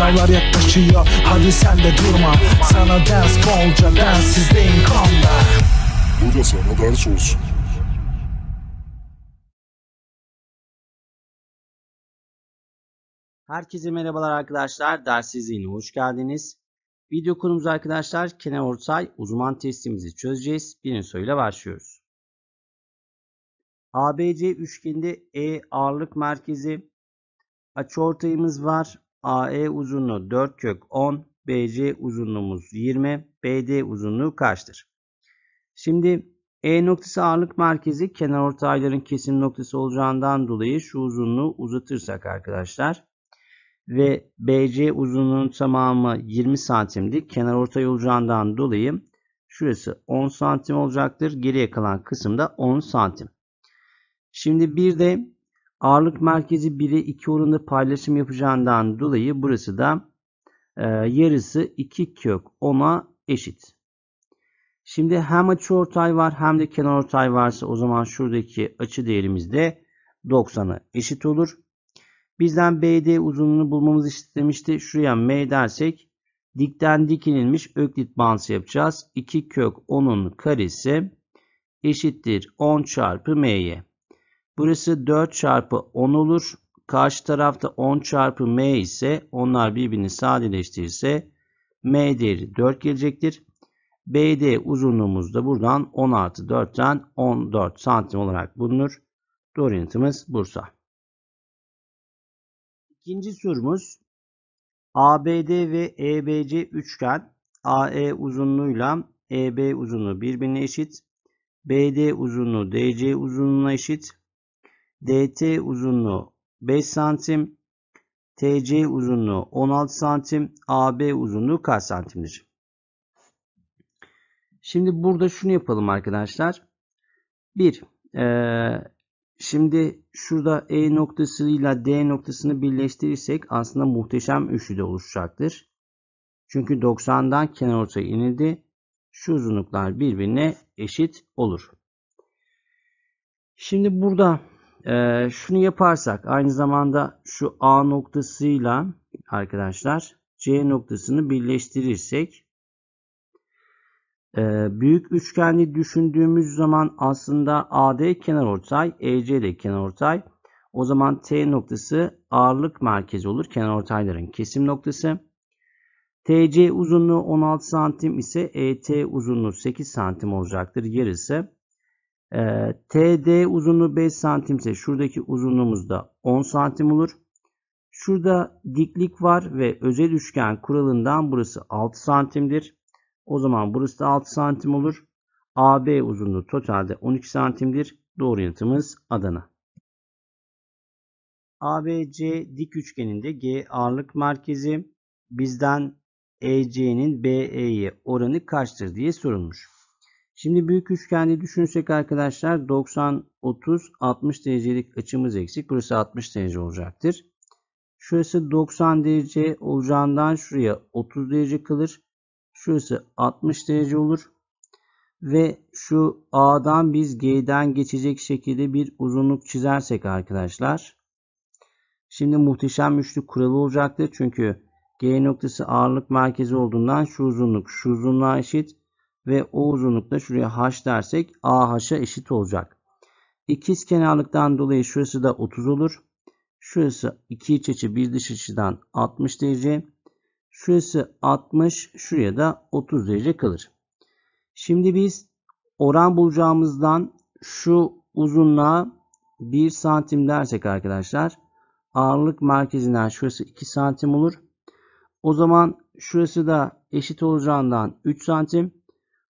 Sınavlar yaklaşıyor hadi sen de durma Sana ders bolca densizdeyim kanla Bu da sana ders olsun Herkese merhabalar arkadaşlar. Dersizliğine hoş geldiniz. Video konumuz arkadaşlar Kenan Ortay uzman testimizi çözeceğiz. Birinci soruyla başlıyoruz. ABC üçgeninde E ağırlık merkezi açıortayımız var. AE uzunluğu 4 kök 10, BC uzunluğumuz 20, BD uzunluğu kaçtır? Şimdi E noktası ağırlık merkezi kenar ortayların kesim noktası olacağından dolayı şu uzunluğu uzatırsak arkadaşlar ve BC uzunluğunun tamamı 20 santimdi. Kenar ortay olacağından dolayı şurası 10 santim olacaktır. Geriye kalan kısım da 10 santim. Şimdi bir de Ağırlık merkezi 1'e 2 oranında paylaşım yapacağından dolayı burası da e, yarısı 2 kök 10'a eşit. Şimdi hem açı ortay var hem de kenar ortay varsa o zaman şuradaki açı değerimiz de 90'a eşit olur. Bizden BD uzunluğunu bulmamız istemişti. Şuraya M dersek dikten dik öklit bağıntısı yapacağız. 2 kök 10'un karesi eşittir 10 çarpı M'ye. Burası 4 çarpı 10 olur. Karşı tarafta 10 çarpı m ise onlar birbirini sadeleştirirse m değeri 4 gelecektir. BD uzunluğumuz da buradan 10 artı 4'ten 14 santim olarak bulunur. Doğru yanıtımız Bursa. İkinci sorumuz ABD ve EBC üçgen AE uzunluğuyla EB uzunluğu birbirine eşit. BD uzunluğu DC uzunluğuna eşit. DT uzunluğu 5 santim, TC uzunluğu 16 santim, AB uzunluğu kaç santimdir? Şimdi burada şunu yapalım arkadaşlar. 1. Ee, şimdi şurada E noktasıyla D noktasını birleştirirsek aslında muhteşem üçlü oluşacaktır. Çünkü 90'dan kenar kenarortaya inildi. Şu uzunluklar birbirine eşit olur. Şimdi burada e, şunu yaparsak aynı zamanda şu A noktasıyla arkadaşlar C noktasını birleştirirsek e, büyük üçgenli düşündüğümüz zaman aslında AD kenarortay, EC de kenarortay. O zaman T noktası ağırlık merkezi olur. Kenarortayların kesim noktası. TC uzunluğu 16 santim ise ET uzunluğu 8 santim olacaktır. Yarısı e, ee, TD uzunluğu 5 santim ise şuradaki uzunluğumuz da 10 santim olur. Şurada diklik var ve özel üçgen kuralından burası 6 santimdir. O zaman burası da 6 santim olur. AB uzunluğu totalde 12 santimdir. Doğru yanıtımız Adana. ABC dik üçgeninde G ağırlık merkezi bizden EC'nin BE'ye oranı kaçtır diye sorulmuş. Şimdi büyük üçgeni düşünsek arkadaşlar 90, 30, 60 derecelik açımız eksik. Burası 60 derece olacaktır. Şurası 90 derece olacağından şuraya 30 derece kalır. Şurası 60 derece olur. Ve şu A'dan biz G'den geçecek şekilde bir uzunluk çizersek arkadaşlar. Şimdi muhteşem üçlü kuralı olacaktır. Çünkü G noktası ağırlık merkezi olduğundan şu uzunluk şu uzunluğa eşit ve o uzunlukta şuraya h dersek AH'a eşit olacak. İkiz kenarlıktan dolayı şurası da 30 olur. Şurası iki iç açı bir dış açıdan 60 derece. Şurası 60, şuraya da 30 derece kalır. Şimdi biz oran bulacağımızdan şu uzunluğa 1 santim dersek arkadaşlar ağırlık merkezinden şurası 2 santim olur. O zaman şurası da eşit olacağından 3 santim.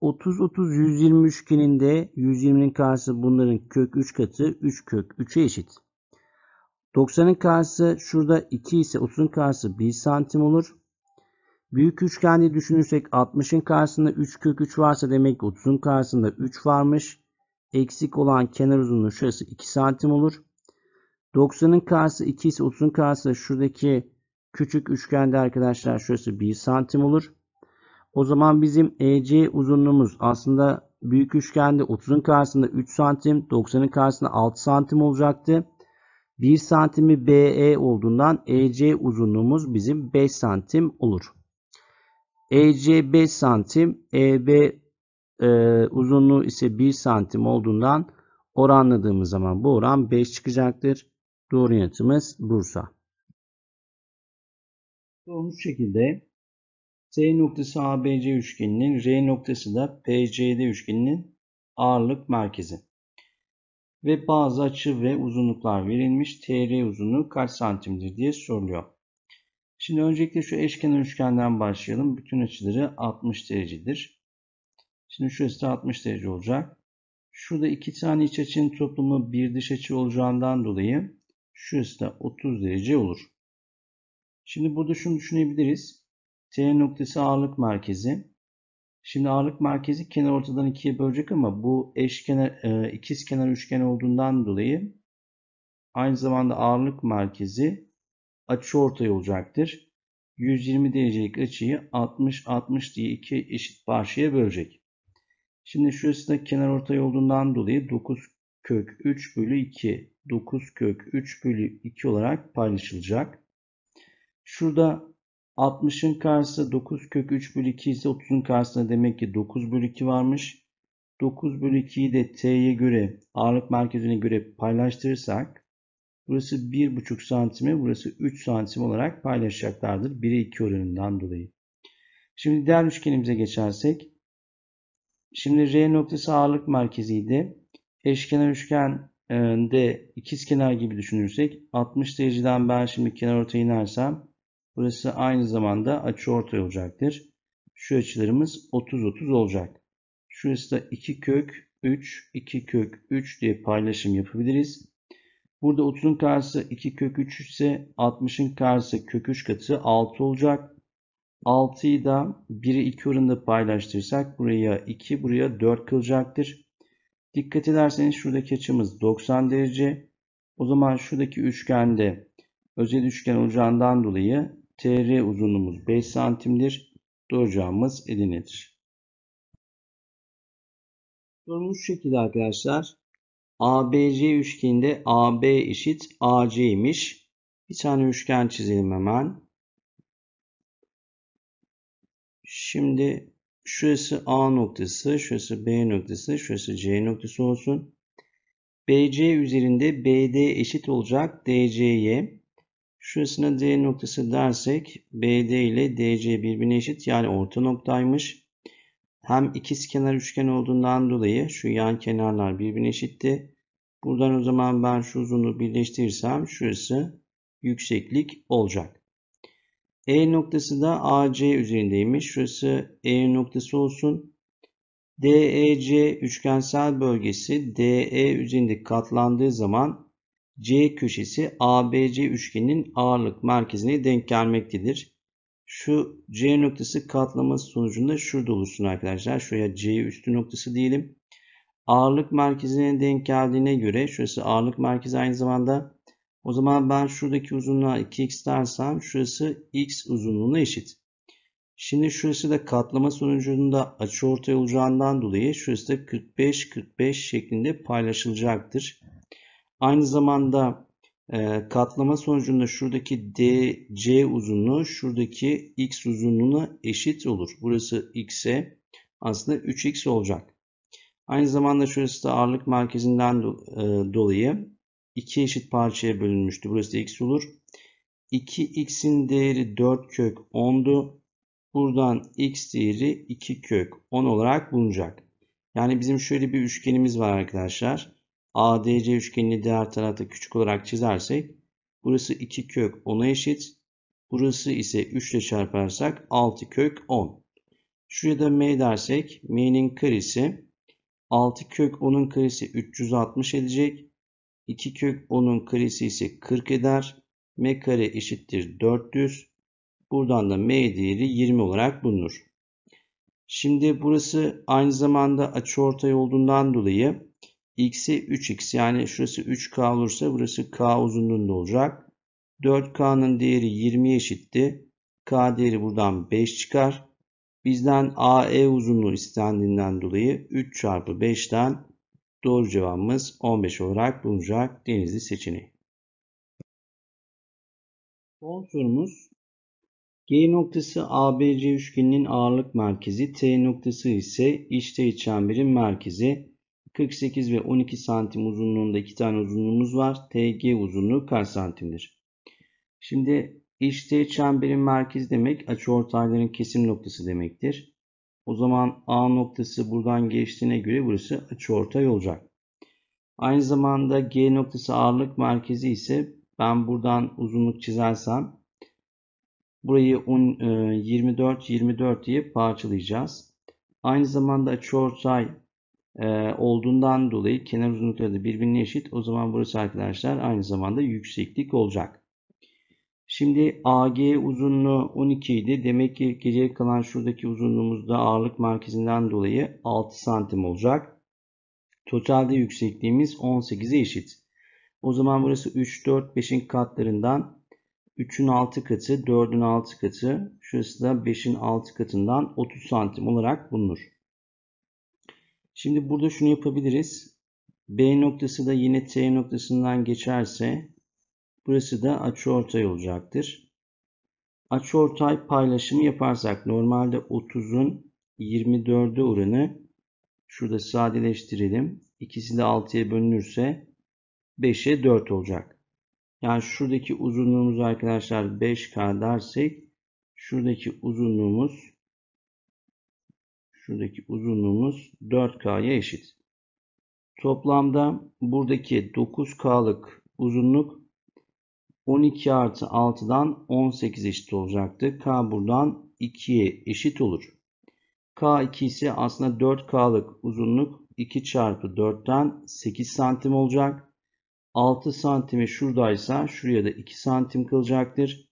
30 30 120 üçgeninde 120'nin karşısı bunların kök 3 katı 3 kök 3'e eşit. 90'ın karşısı şurada 2 ise 30'un karşısı 1 santim olur. Büyük üçgende düşünürsek 60'ın karşısında 3 kök 3 varsa demek ki 30'un karşısında 3 varmış. Eksik olan kenar uzunluğu şurası 2 santim olur. 90'ın karşısı 2 ise 30'un karşısı şuradaki küçük üçgende arkadaşlar şurası 1 santim olur. O zaman bizim EC uzunluğumuz aslında büyük üçgende 30'un karşısında 3 santim, 90'ın karşısında 6 santim olacaktı. 1 santimi BE olduğundan EC uzunluğumuz bizim 5 santim olur. EC 5 santim, EB e, uzunluğu ise 1 santim olduğundan oranladığımız zaman bu oran 5 çıkacaktır. Doğru yanıtımız Bursa. Doğru şekilde S noktası ABC üçgeninin, R noktası da PCD üçgeninin ağırlık merkezi. Ve bazı açı ve uzunluklar verilmiş. TR uzunluğu kaç santimdir diye soruluyor. Şimdi öncelikle şu eşkenar üçgenden başlayalım. Bütün açıları 60 derecedir. Şimdi şurası da 60 derece olacak. Şurada iki tane iç açının toplamı bir dış açı olacağından dolayı şurası da 30 derece olur. Şimdi burada şunu düşünebiliriz. T noktası ağırlık merkezi. Şimdi ağırlık merkezi kenar ortadan ikiye bölecek ama bu eşkenar, e, ikiz kenar üçgen olduğundan dolayı aynı zamanda ağırlık merkezi açı ortay olacaktır. 120 derecelik açıyı 60-60 diye iki eşit parçaya bölecek. Şimdi şurası da kenar ortay olduğundan dolayı 9 kök 3 bölü 2 9 kök 3 bölü 2 olarak paylaşılacak. Şurada 60'ın karşısı 9 kök 3 bölü 2 ise 30'un karşısında demek ki 9 bölü 2 varmış. 9 bölü 2'yi de t'ye göre ağırlık merkezine göre paylaştırırsak burası 1,5 santime burası 3 santim olarak paylaşacaklardır. 1'e 2 oranından dolayı. Şimdi diğer üçgenimize geçersek. Şimdi R noktası ağırlık merkeziydi. Eşkenar üçgen de ikiz kenar gibi düşünürsek 60 dereceden ben şimdi kenar ortaya inersem Burası aynı zamanda açıortay olacaktır. Şu açılarımız 30-30 olacak. Şurası da 2 kök 3, 2 kök 3 diye paylaşım yapabiliriz. Burada 30'un karşısı 2 kök 3 ise 60'ın karşısı kök 3 katı 6 olacak. 6'yı da 1'i 2 oranında paylaştırsak buraya 2 buraya 4 kılacaktır. Dikkat ederseniz şuradaki açımız 90 derece. O zaman şuradaki üçgende özel üçgen olacağından dolayı TR uzunluğumuz 5 santimdir. Duracağımız elinedir. Sorumuz şu şekilde arkadaşlar. ABC üçgeninde AB eşit AC'ymiş. Bir tane üçgen çizelim hemen. Şimdi şurası A noktası, şurası B noktası, şurası C noktası olsun. BC üzerinde BD eşit olacak DC'ye. Şurasına D noktası dersek BD ile DC birbirine eşit yani orta noktaymış. Hem ikizkenar üçgen olduğundan dolayı şu yan kenarlar birbirine eşitti. Buradan o zaman ben şu uzunluğu birleştirirsem şurası yükseklik olacak. E noktası da AC üzerindeymiş. Şurası E noktası olsun. DEC üçgensel bölgesi DE üzerinde katlandığı zaman C köşesi ABC üçgeninin ağırlık merkezine denk gelmektedir. Şu C noktası katlaması sonucunda şurada olursun arkadaşlar. Şuraya C üstü noktası diyelim. Ağırlık merkezine denk geldiğine göre şurası ağırlık merkezi aynı zamanda. O zaman ben şuradaki uzunluğa 2x dersem şurası x uzunluğuna eşit. Şimdi şurası da katlama sonucunda açı ortaya olacağından dolayı şurası da 45-45 şeklinde paylaşılacaktır. Aynı zamanda e, katlama sonucunda şuradaki DC uzunluğu şuradaki X uzunluğuna eşit olur. Burası X'e aslında 3X olacak. Aynı zamanda şurası da ağırlık merkezinden e, dolayı iki eşit parçaya bölünmüştü. Burası da X olur. 2x'in değeri 4 kök 10'du. Buradan x değeri 2 kök 10 olarak bulunacak. Yani bizim şöyle bir üçgenimiz var arkadaşlar. ADC üçgenini diğer tarafta küçük olarak çizersek burası 2 kök 10'a eşit. Burası ise 3 ile çarparsak 6 kök 10. Şuraya da m dersek m'nin karesi 6 kök 10'un karesi 360 edecek. 2 kök 10'un karesi ise 40 eder. m kare eşittir 400. Buradan da m değeri 20 olarak bulunur. Şimdi burası aynı zamanda açı ortay olduğundan dolayı x'i 3x yani şurası 3k olursa burası k uzunluğunda olacak. 4k'nın değeri 20 eşitti. k değeri buradan 5 çıkar. Bizden AE uzunluğu istendiğinden dolayı 3 çarpı 5'ten doğru cevabımız 15 olarak bulunacak denizli seçeneği. Son sorumuz G noktası ABC üçgeninin ağırlık merkezi, T noktası ise içte çemberin merkezi. 48 ve 12 santim uzunluğunda iki tane uzunluğumuz var. TG uzunluğu kaç santimdir? Şimdi işte çemberin merkezi demek açıortayların kesim noktası demektir. O zaman A noktası buradan geçtiğine göre burası açıortay olacak. Aynı zamanda G noktası ağırlık merkezi ise ben buradan uzunluk çizersem burayı 24 24 e, diye parçalayacağız. Aynı zamanda açıortay e, olduğundan dolayı kenar uzunlukları da birbirine eşit. O zaman burası arkadaşlar aynı zamanda yükseklik olacak. Şimdi AG uzunluğu 12 idi. Demek ki gece kalan şuradaki uzunluğumuzda ağırlık merkezinden dolayı 6 santim olacak. Totalde yüksekliğimiz 18'e eşit. O zaman burası 3, 4, 5'in katlarından 3'ün 6 katı, 4'ün 6 katı, şurası da 5'in 6 katından 30 santim olarak bulunur. Şimdi burada şunu yapabiliriz. B noktası da yine T noktasından geçerse burası da açıortay olacaktır. Açıortay paylaşımı yaparsak normalde 30'un 24'e oranı şurada sadeleştirelim. İkisi de 6'ya bölünürse 5'e 4 olacak. Yani şuradaki uzunluğumuz arkadaşlar 5K dersek şuradaki uzunluğumuz Şuradaki uzunluğumuz 4K'ya eşit. Toplamda buradaki 9K'lık uzunluk 12 artı 6'dan 18 eşit olacaktı. K buradan 2'ye eşit olur. K2 ise aslında 4K'lık uzunluk 2 çarpı 4'ten 8 santim olacak. 6 santimi şuradaysa şuraya da 2 santim kalacaktır.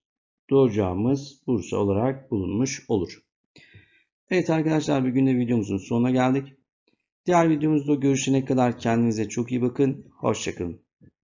Doğacağımız Bursa olarak bulunmuş olur. Evet arkadaşlar bugün de videomuzun sonuna geldik. Diğer videomuzda görüşene kadar kendinize çok iyi bakın. Hoşçakalın.